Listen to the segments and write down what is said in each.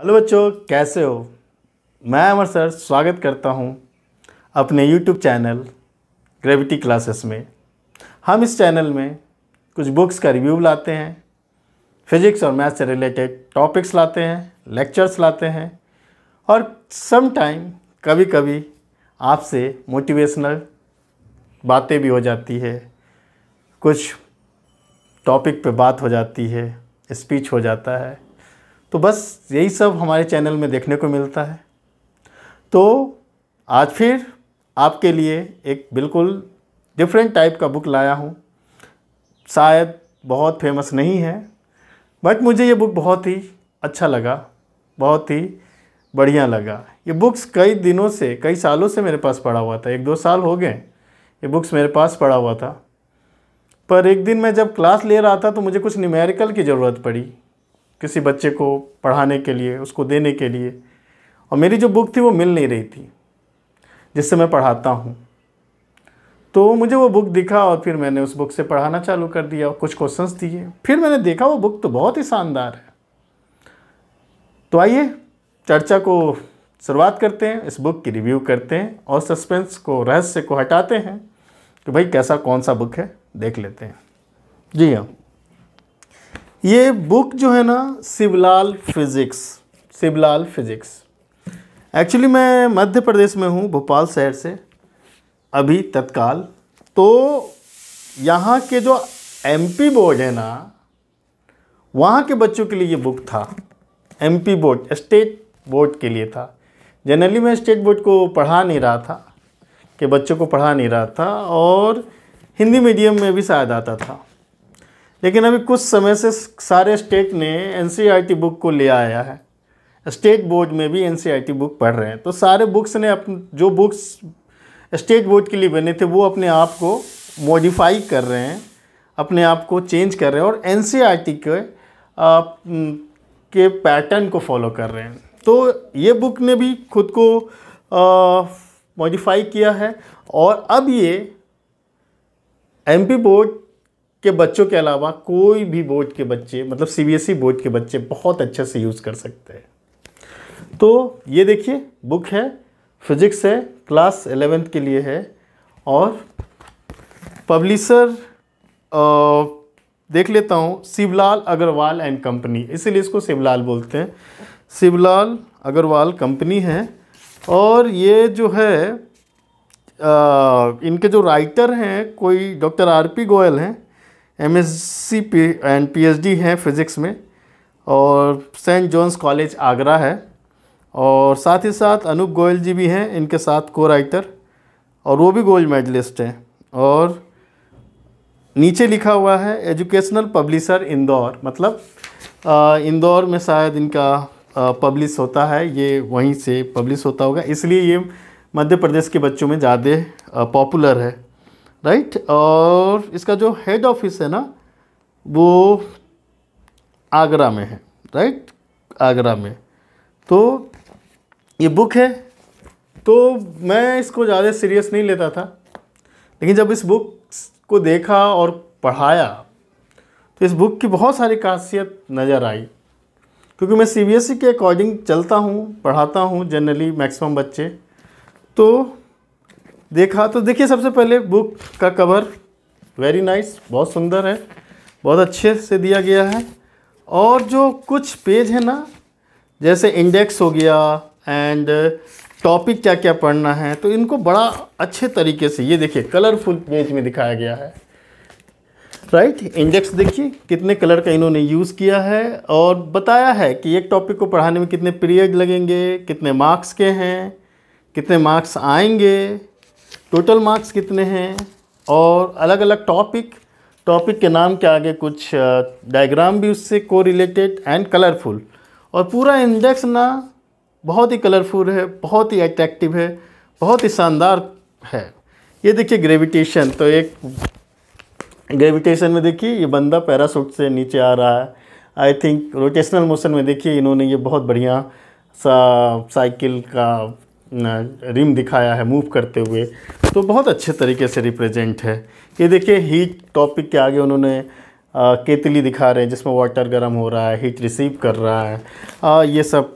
Hello बच्चों कैसे हो मैं अमर सर स्वागत करता हूं अपने यूट्यूब चैनल ग्रेविटी क्लासेस में हम इस चैनल में कुछ बुक्स का रिव्यू लाते हैं फिजिक्स और मैथ से रिलेटेड टॉपिक्स लाते हैं लेक्चर्स लाते हैं और सम टाइम कभी कभी आपसे मोटिवेशनल बातें भी हो जाती है कुछ टॉपिक पे बात हो जाती है स्पीच हो जाता है तो बस यही सब हमारे चैनल में देखने को मिलता है तो आज फिर आपके लिए एक बिल्कुल डिफरेंट टाइप का बुक लाया हूँ शायद बहुत फेमस नहीं है बट मुझे ये बुक बहुत ही अच्छा लगा बहुत ही बढ़िया लगा ये बुक्स कई दिनों से कई सालों से मेरे पास पड़ा हुआ था एक दो साल हो गए ये बुक्स मेरे पास पड़ा हुआ था पर एक दिन मैं जब क्लास ले रहा था तो मुझे कुछ न्यूमेरिकल की ज़रूरत पड़ी किसी बच्चे को पढ़ाने के लिए उसको देने के लिए और मेरी जो बुक थी वो मिल नहीं रही थी जिससे मैं पढ़ाता हूँ तो मुझे वो बुक दिखा और फिर मैंने उस बुक से पढ़ाना चालू कर दिया और कुछ क्वेश्चंस दिए फिर मैंने देखा वो बुक तो बहुत ही शानदार है तो आइए चर्चा को शुरुआत करते हैं इस बुक की रिव्यू करते हैं और सस्पेंस को रहस्य को हटाते हैं कि भाई कैसा कौन सा बुक है देख लेते हैं जी हाँ ये बुक जो है ना Shivlal physics Shivlal physics actually मैं मध्य प्रदेश में हूँ भोपाल शहर से अभी तत्काल तो यहाँ के जो एमपी बोर्ड है ना वहाँ के बच्चों के लिए ये बुक था एमपी बोर्ड स्टेट बोर्ड के लिए था जनरली मैं स्टेट बोर्ड को पढ़ा नहीं रहा था के बच्चों को पढ़ा नहीं रहा था और हिंदी मीडियम में भी शायद आता था लेकिन अभी कुछ समय से सारे स्टेट ने एन बुक e को ले आया है स्टेट बोर्ड में भी एन बुक e पढ़ रहे हैं तो सारे बुक्स ने अपने जो बुक्स स्टेट बोर्ड के लिए बने थे वो अपने आप को मॉडिफाई कर रहे हैं अपने आप को चेंज कर रहे हैं और एन e के आ, के पैटर्न को फॉलो कर रहे हैं तो ये बुक ने भी खुद को मॉडिफाई किया है और अब ये एमपी बोर्ड के बच्चों के अलावा कोई भी बोर्ड के बच्चे मतलब सीबीएसई e बोर्ड के बच्चे बहुत अच्छे से यूज़ कर सकते हैं तो ये देखिए बुक है फिजिक्स है क्लास एलेवेंथ के लिए है और पब्लिशर देख लेता हूँ शिवलाल अग्रवाल एंड कंपनी इसीलिए इसको शिवलाल बोलते हैं शिवलाल अग्रवाल कंपनी है और ये जो है आ, इनके जो राइटर हैं कोई डॉक्टर आर पी गोयल हैं एम एस एंड डी हैं फिज़िक्स में और सेंट जॉन्स कॉलेज आगरा है और साथ ही साथ अनूप गोयल जी भी हैं इनके साथ को राइटर और वो भी गोल्ड मेडलिस्ट हैं और नीचे लिखा हुआ है एजुकेशनल पब्लिशर इंदौर मतलब इंदौर में शायद इनका पब्लिश होता है ये वहीं से पब्लिश होता होगा इसलिए ये मध्य प्रदेश के बच्चों में ज़्यादा पॉपुलर है राइट और इसका जो हेड ऑफिस है ना वो आगरा में है राइट आगरा में तो ये बुक है तो मैं इसको ज़्यादा सीरियस नहीं लेता था लेकिन जब इस बुक को देखा और पढ़ाया तो इस बुक की बहुत सारी खासियत नज़र आई क्योंकि मैं सी e के अकॉर्डिंग चलता हूँ पढ़ाता हूँ जनरली मैक्सिमम बच्चे तो देखा तो देखिए सबसे पहले बुक का कवर वेरी नाइस बहुत सुंदर है बहुत अच्छे से दिया गया है और जो कुछ पेज है ना जैसे इंडेक्स हो गया एंड टॉपिक क्या क्या पढ़ना है तो इनको बड़ा अच्छे तरीके से ये देखिए कलरफुल पेज में दिखाया गया है राइट right? इंडेक्स देखिए कितने कलर का इन्होंने यूज़ किया है और बताया है कि एक टॉपिक को पढ़ाने में कितने पीरियड लगेंगे कितने मार्क्स के हैं कितने मार्क्स आएंगे टोटल मार्क्स कितने हैं और अलग अलग टॉपिक टॉपिक के नाम के आगे कुछ डायग्राम भी उससे को रिलेटेड एंड कलरफुल और पूरा इंडेक्स ना बहुत ही कलरफुल है बहुत ही अट्रैक्टिव है बहुत ही शानदार है ये देखिए ग्रेविटेशन तो एक ग्रेविटेशन में देखिए ये बंदा पैरासूट से नीचे आ रहा है आई थिंक रोटेशनल मोशन में देखिए इन्होंने ये बहुत बढ़िया सा साइकिल का रिम दिखाया है मूव करते हुए तो बहुत अच्छे तरीके से रिप्रेजेंट है ये देखिए हीट टॉपिक के आगे उन्होंने आ, केतली दिखा रहे हैं जिसमें वाटर गर्म हो रहा है हीट रिसीव कर रहा है आ, ये सब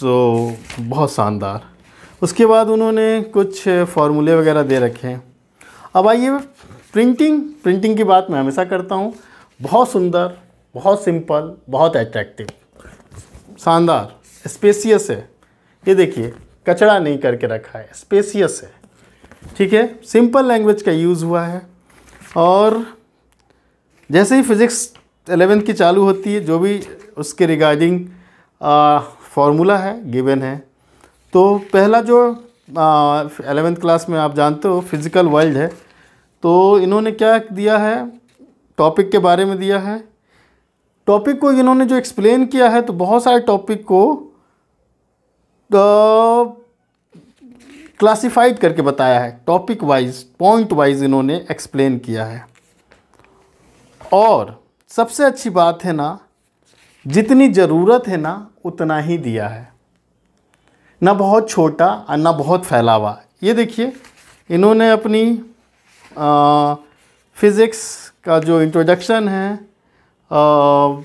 तो बहुत शानदार उसके बाद उन्होंने कुछ फार्मूले वगैरह दे रखे हैं अब आइए प्रिंटिंग प्रिंटिंग की बात मैं हमेशा करता हूँ बहुत सुंदर बहुत सिंपल बहुत अट्रैक्टिव शानदार स्पेसियस है ये देखिए कचड़ा नहीं करके रखा है स्पेसियस है ठीक है सिंपल लैंग्वेज का यूज़ हुआ है और जैसे ही फिज़िक्स एलेवेंथ की चालू होती है जो भी उसके रिगार्डिंग फॉर्मूला है गिवन है तो पहला जो एलेवेंथ क्लास में आप जानते हो फिज़िकल वर्ल्ड है तो इन्होंने क्या दिया है टॉपिक के बारे में दिया है टॉपिक को इन्होंने जो एक्सप्लेन किया है तो बहुत सारे टॉपिक को तो क्लासिफाइड करके बताया है टॉपिक वाइज पॉइंट वाइज इन्होंने एक्सप्लेन किया है और सबसे अच्छी बात है ना जितनी ज़रूरत है ना उतना ही दिया है ना बहुत छोटा और ना बहुत फैलावा ये देखिए इन्होंने अपनी फिज़िक्स का जो इंट्रोडक्शन है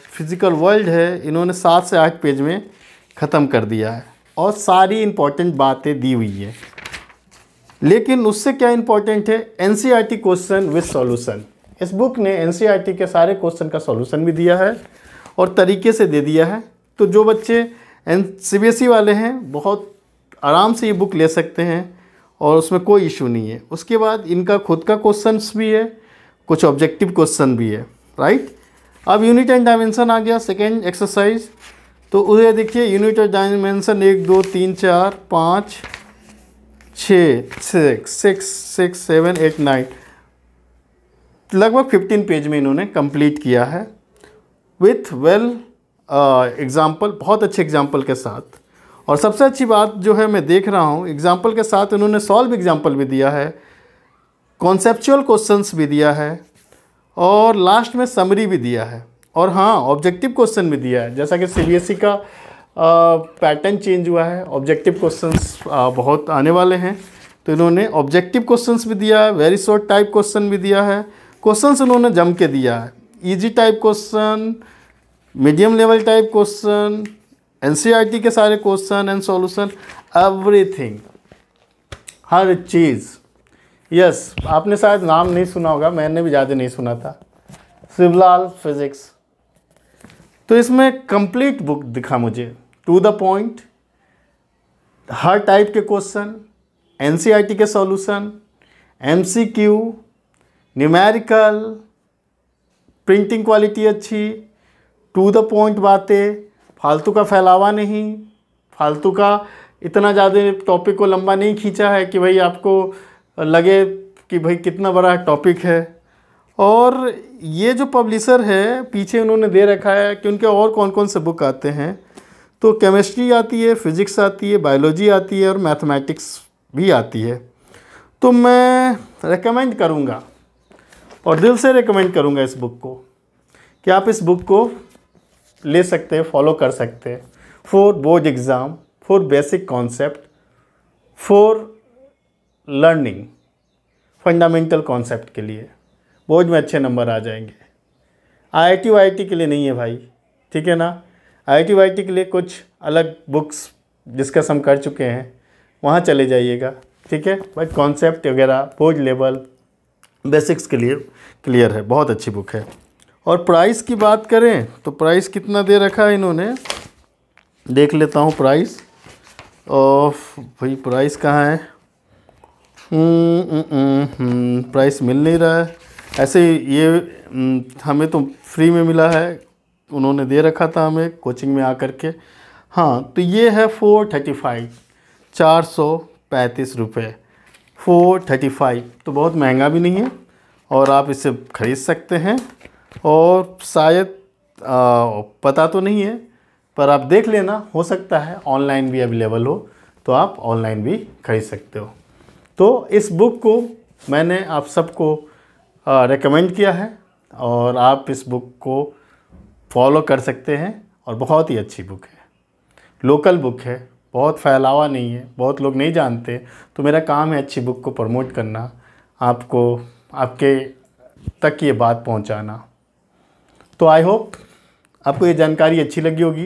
फिज़िकल वर्ल्ड है इन्होंने सात से आठ पेज में ख़त्म कर दिया है और सारी इम्पोर्टेंट बातें दी हुई है लेकिन उससे क्या इंपॉर्टेंट है एन क्वेश्चन विथ सॉल्यूशन इस बुक ने एन e के सारे क्वेश्चन का सॉल्यूशन भी दिया है और तरीके से दे दिया है तो जो बच्चे एन सी e वाले हैं बहुत आराम से ये बुक ले सकते हैं और उसमें कोई इशू नहीं है उसके बाद इनका खुद का क्वेश्चन भी है कुछ ऑब्जेक्टिव क्वेश्चन भी है राइट अब यूनिट एंड डायमेंशन आ गया सेकेंड एक्सरसाइज तो उसे देखिए यूनिट और डायमेंशन एक दो तीन चार पाँच छः six six six seven eight nine लगभग फिफ्टीन पेज में इन्होंने कंप्लीट किया है विथ वेल एग्ज़ाम्पल बहुत अच्छे एग्ज़ाम्पल के साथ और सबसे अच्छी बात जो है मैं देख रहा हूँ एग्ज़ाम्पल के साथ उन्होंने सॉल्व एग्ज़ाम्पल भी दिया है कॉन्सेप्चुअल क्वेश्चंस भी दिया है और लास्ट में समरी भी दिया है और हाँ ऑब्जेक्टिव क्वेश्चन भी दिया है जैसा कि सी e का पैटर्न चेंज हुआ है ऑब्जेक्टिव क्वेश्चंस बहुत आने वाले हैं तो इन्होंने ऑब्जेक्टिव क्वेश्चंस भी दिया है वेरी शॉर्ट टाइप क्वेश्चन भी दिया है क्वेश्चंस इन्होंने जम के दिया है easy type question medium level type question N के सारे क्वेश्चन एंड सॉल्यूशन एवरीथिंग हर चीज़ यस yes, आपने शायद नाम नहीं सुना होगा मैंने भी ज़्यादा नहीं सुना था शिवलाल फिज़िक्स तो इसमें कंप्लीट बुक दिखा मुझे टू द पॉइंट हर टाइप के क्वेश्चन एनसीईआरटी e के solution MCQ numerical printing quality अच्छी टू द पॉइंट बातें फालतू का फैलावा नहीं फालतू का इतना ज़्यादा टॉपिक को लंबा नहीं खींचा है कि भाई आपको लगे कि भाई कितना बड़ा टॉपिक है और ये जो पब्लिशर है पीछे उन्होंने दे रखा है कि उनके और कौन कौन से बुक आते हैं तो केमिस्ट्री आती है फिज़िक्स आती है बायोलॉजी आती है और मैथमेटिक्स भी आती है तो मैं रेकमेंड करूँगा और दिल से रेकमेंड करूँगा इस बुक को कि आप इस बुक को ले सकते हैं फॉलो कर सकते हैं for board exam for basic concept for learning fundamental concept के लिए बोर्ड में अच्छे नंबर आ जाएंगे आई आई टी के लिए नहीं है भाई ठीक है ना आई टी के लिए कुछ अलग बुक्स डिस्कस हम कर चुके हैं वहाँ चले जाइएगा ठीक है बट कॉन्सेप्ट वगैरह पोज लेवल बेसिक्स के लिए क्लियर है बहुत अच्छी बुक है और प्राइस की बात करें तो प्राइस कितना दे रखा है इन्होंने देख लेता हूँ प्राइस ऑफ भाई प्राइस कहाँ है हम्म, हम्म, हम्म, प्राइस मिल नहीं रहा है ऐसे ये हमें तो फ्री में मिला है उन्होंने दे रखा था हमें कोचिंग में आकर के हाँ तो ये है फोर थर्टी फाइव चार सौ पैंतीस रुपये फोर थर्टी फाइव तो बहुत महंगा भी नहीं है और आप इसे ख़रीद सकते हैं और शायद पता तो नहीं है पर आप देख लेना हो सकता है ऑनलाइन भी अवेलेबल हो तो आप ऑनलाइन भी खरीद सकते हो तो इस बुक को मैंने आप सबको रिकमेंड किया है और आप इस बुक को फॉलो कर सकते हैं और बहुत ही अच्छी बुक है लोकल बुक है बहुत फैलावा नहीं है बहुत लोग नहीं जानते तो मेरा काम है अच्छी बुक को प्रमोट करना आपको आपके तक ये बात पहुंचाना तो आई होप आपको ये जानकारी अच्छी लगी होगी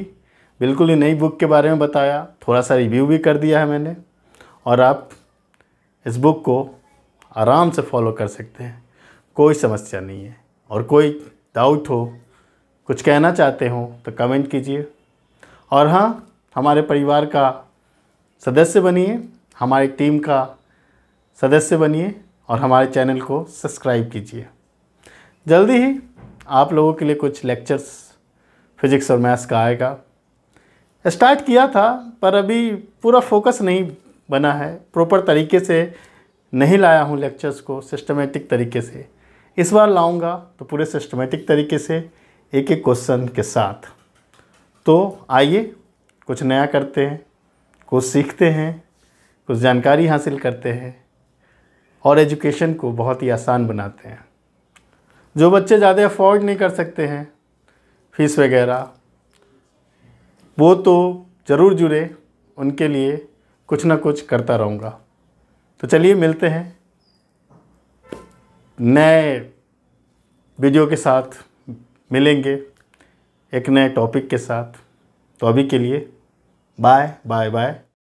बिल्कुल ही नई बुक के बारे में बताया थोड़ा सा रिव्यू भी कर दिया है मैंने और आप इस बुक को आराम से फॉलो कर सकते हैं कोई समस्या नहीं है और कोई डाउट हो कुछ कहना चाहते हो तो कमेंट कीजिए और हाँ हमारे परिवार का सदस्य बनिए हमारी टीम का सदस्य बनिए और हमारे चैनल को सब्सक्राइब कीजिए जल्दी ही आप लोगों के लिए कुछ लेक्चर्स फिजिक्स और मैथ्स का आएगा स्टार्ट किया था पर अभी पूरा फोकस नहीं बना है प्रॉपर तरीके से नहीं लाया हूँ लेक्चर्स को सिस्टमेटिक तरीके से इस बार लाऊंगा तो पूरे सिस्टमेटिक तरीके से एक एक क्वेश्चन के साथ तो आइए कुछ नया करते हैं कुछ सीखते हैं कुछ जानकारी हासिल करते हैं और एजुकेशन को बहुत ही आसान बनाते हैं जो बच्चे ज़्यादा अफोर्ड नहीं कर सकते हैं फीस वगैरह वो तो ज़रूर जुड़े उनके लिए कुछ ना कुछ करता रहूँगा तो चलिए मिलते हैं नए वीडियो के साथ मिलेंगे एक नए टॉपिक के साथ तो अभी के लिए बाय बाय बाय